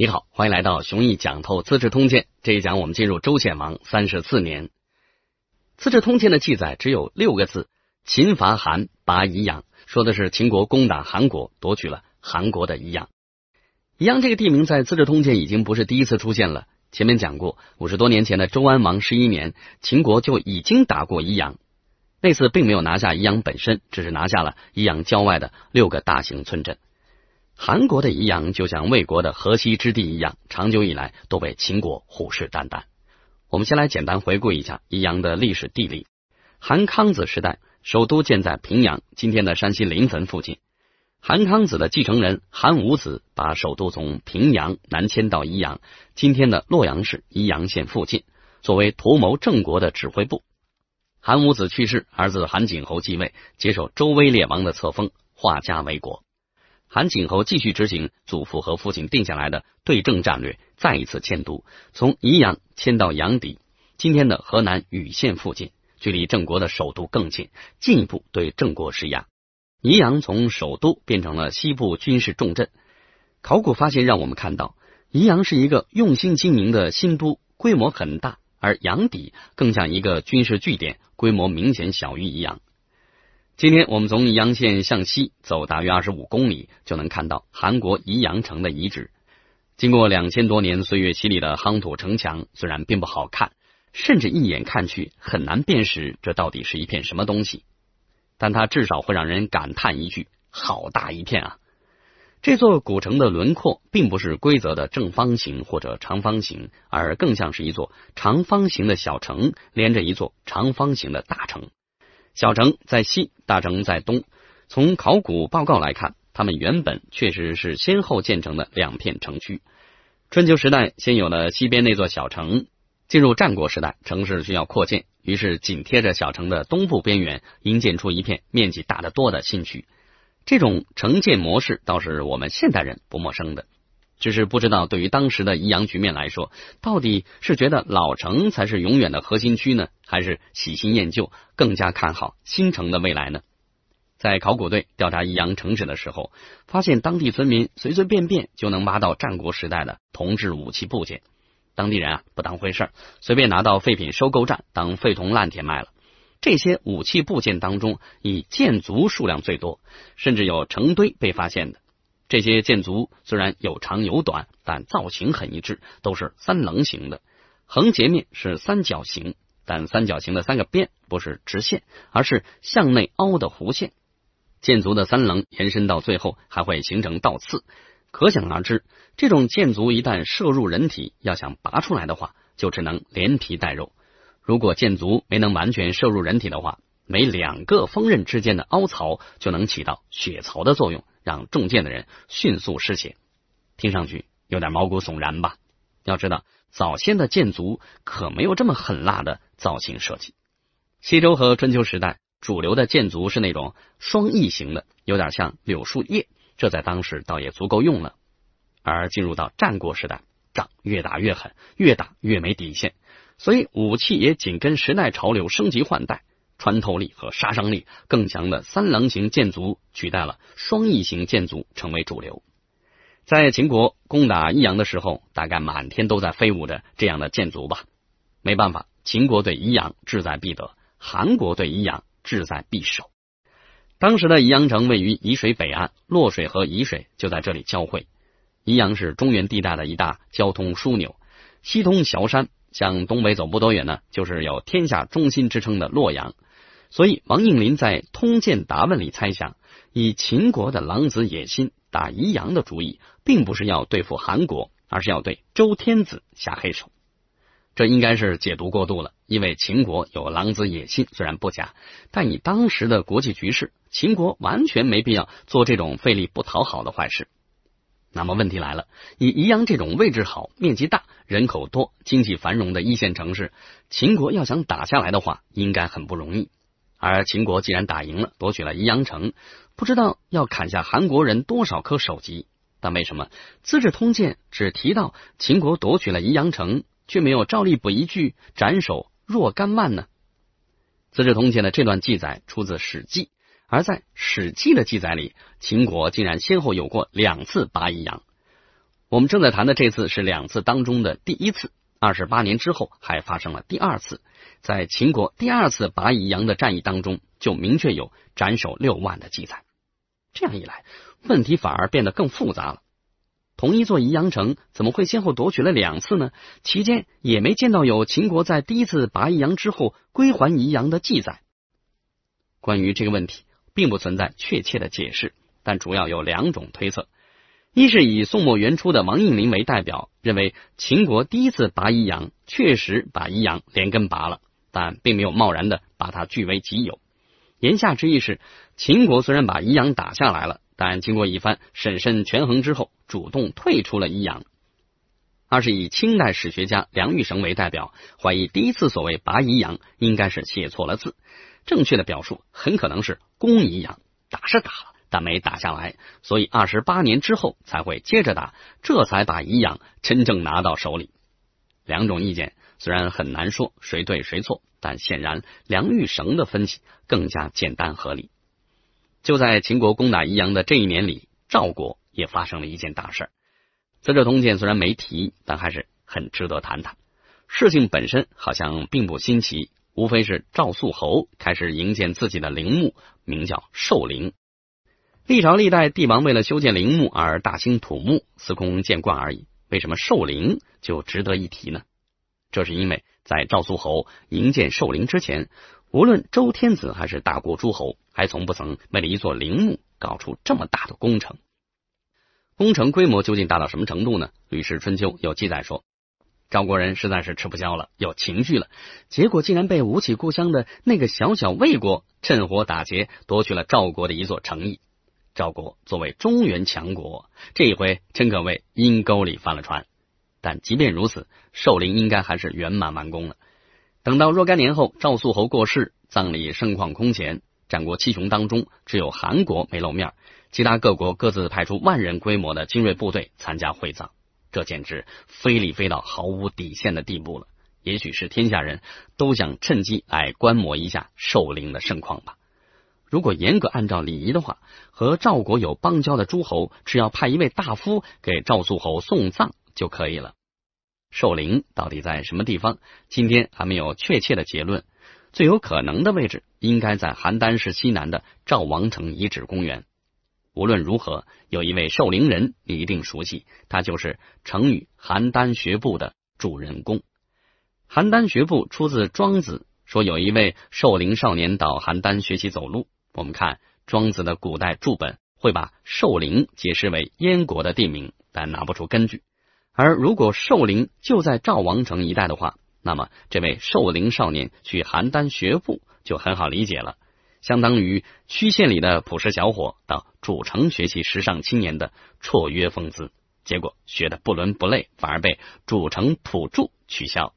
你好，欢迎来到雄毅讲透《资治通鉴》这一讲，我们进入周显王三十四年，《资治通鉴》的记载只有六个字：秦伐韩，拔宜阳。说的是秦国攻打韩国，夺取了韩国的宜阳。宜阳这个地名在《资治通鉴》已经不是第一次出现了，前面讲过，五十多年前的周安王十一年，秦国就已经打过宜阳，那次并没有拿下宜阳本身，只是拿下了宜阳郊外的六个大型村镇。韩国的宜阳就像魏国的河西之地一样，长久以来都被秦国虎视眈眈。我们先来简单回顾一下宜阳的历史地理。韩康子时代，首都建在平阳（今天的山西临汾附近）。韩康子的继承人韩武子把首都从平阳南迁到宜阳（今天的洛阳市宜阳县附近），作为图谋郑国的指挥部。韩武子去世，儿子韩景侯继位，接受周威烈王的册封，化家为国。韩景侯继续执行祖父和父亲定下来的对郑战略，再一次迁都，从宜阳迁到阳底（今天的河南禹县附近），距离郑国的首都更近，进一步对郑国施压。宜阳从首都变成了西部军事重镇。考古发现让我们看到，宜阳是一个用心经营的新都，规模很大，而阳底更像一个军事据点，规模明显小于宜阳。今天我们从宜阳县向西走大约二十五公里，就能看到韩国宜阳城的遗址。经过两千多年岁月洗礼的夯土城墙，虽然并不好看，甚至一眼看去很难辨识这到底是一片什么东西，但它至少会让人感叹一句：“好大一片啊！”这座古城的轮廓并不是规则的正方形或者长方形，而更像是一座长方形的小城连着一座长方形的大城。小城在西，大城在东。从考古报告来看，他们原本确实是先后建成的两片城区。春秋时代先有了西边那座小城，进入战国时代，城市需要扩建，于是紧贴着小城的东部边缘，营建出一片面积大得多的新区。这种城建模式，倒是我们现代人不陌生的。只是不知道，对于当时的宜阳局面来说，到底是觉得老城才是永远的核心区呢，还是喜新厌旧，更加看好新城的未来呢？在考古队调查宜阳城址的时候，发现当地村民随随便便就能挖到战国时代的铜制武器部件，当地人啊不当回事儿，随便拿到废品收购站当废铜烂铁卖了。这些武器部件当中，以箭族数量最多，甚至有成堆被发现的。这些箭足虽然有长有短，但造型很一致，都是三棱形的，横截面是三角形，但三角形的三个边不是直线，而是向内凹的弧线。箭足的三棱延伸到最后还会形成倒刺，可想而知，这种箭足一旦射入人体，要想拔出来的话，就只能连皮带肉。如果箭足没能完全射入人体的话，每两个锋刃之间的凹槽就能起到血槽的作用。让中箭的人迅速失血，听上去有点毛骨悚然吧？要知道，早先的箭族可没有这么狠辣的造型设计。西周和春秋时代主流的箭族是那种双翼型的，有点像柳树叶，这在当时倒也足够用了。而进入到战国时代，仗越打越狠，越打越没底线，所以武器也紧跟时代潮流升级换代。穿透力和杀伤力更强的三棱形箭族取代了双翼型箭族成为主流。在秦国攻打益阳的时候，大概满天都在飞舞着这样的箭族吧。没办法，秦国对益阳志在必得，韩国对益阳志在必守。当时的宜阳城位于沂水北岸，洛水和沂水就在这里交汇。宜阳是中原地带的一大交通枢纽，西通崤山，向东北走不多远呢，就是有天下中心之称的洛阳。所以，王应麟在《通鉴答问》里猜想，以秦国的狼子野心打宜阳的主意，并不是要对付韩国，而是要对周天子下黑手。这应该是解读过度了。因为秦国有狼子野心虽然不假，但以当时的国际局势，秦国完全没必要做这种费力不讨好的坏事。那么问题来了：以宜阳这种位置好、面积大、人口多、经济繁荣的一线城市，秦国要想打下来的话，应该很不容易。而秦国既然打赢了，夺取了宜阳城，不知道要砍下韩国人多少颗首级。但为什么《资治通鉴》只提到秦国夺取了宜阳城，却没有照例补一句斩首若干万呢？《资治通鉴》的这段记载出自《史记》，而在《史记》的记载里，秦国竟然先后有过两次拔宜阳。我们正在谈的这次是两次当中的第一次。二十八年之后，还发生了第二次，在秦国第二次拔夷阳的战役当中，就明确有斩首六万的记载。这样一来，问题反而变得更复杂了。同一座宜阳城，怎么会先后夺取了两次呢？期间也没见到有秦国在第一次拔夷阳之后归还宜阳的记载。关于这个问题，并不存在确切的解释，但主要有两种推测。一是以宋末元初的王应麟为代表，认为秦国第一次拔夷阳，确实把夷阳连根拔了，但并没有贸然的把它据为己有。言下之意是，秦国虽然把夷阳打下来了，但经过一番审慎权衡之后，主动退出了夷阳。二是以清代史学家梁玉绳为代表，怀疑第一次所谓拔夷阳，应该是写错了字，正确的表述很可能是攻夷阳，打是打了。但没打下来，所以二十八年之后才会接着打，这才把宜阳真正拿到手里。两种意见虽然很难说谁对谁错，但显然梁玉绳的分析更加简单合理。就在秦国攻打宜阳的这一年里，赵国也发生了一件大事，《资治通鉴》虽然没提，但还是很值得谈谈。事情本身好像并不新奇，无非是赵肃侯开始营建自己的陵墓，名叫寿陵。历朝历代帝王为了修建陵墓而大兴土木，司空见惯而已。为什么寿陵就值得一提呢？这是因为，在赵苏侯营建寿陵之前，无论周天子还是大国诸侯，还从不曾为了一座陵墓搞出这么大的工程。工程规模究竟大到什么程度呢？《吕氏春秋》有记载说，赵国人实在是吃不消了，有情绪了，结果竟然被吴起故乡的那个小小魏国趁火打劫，夺去了赵国的一座城邑。赵国作为中原强国，这一回真可谓阴沟里翻了船。但即便如此，寿陵应该还是圆满完工了。等到若干年后，赵肃侯过世，葬礼盛况空前。战国七雄当中，只有韩国没露面，其他各国各自派出万人规模的精锐部队参加会葬，这简直非礼非到毫无底线的地步了。也许是天下人都想趁机来观摩一下寿陵的盛况吧。如果严格按照礼仪的话，和赵国有邦交的诸侯，只要派一位大夫给赵肃侯送葬就可以了。寿陵到底在什么地方？今天还没有确切的结论。最有可能的位置应该在邯郸市西南的赵王城遗址公园。无论如何，有一位寿陵人，你一定熟悉，他就是成语“邯郸学步”的主人公。邯郸学步出自《庄子》，说有一位寿陵少年到邯郸学习走路。我们看庄子的古代注本，会把寿陵解释为燕国的地名，但拿不出根据。而如果寿陵就在赵王城一带的话，那么这位寿陵少年去邯郸学步就很好理解了，相当于区县里的朴实小伙到主城学习时尚青年的绰约风姿，结果学的不伦不类，反而被主城土著取笑。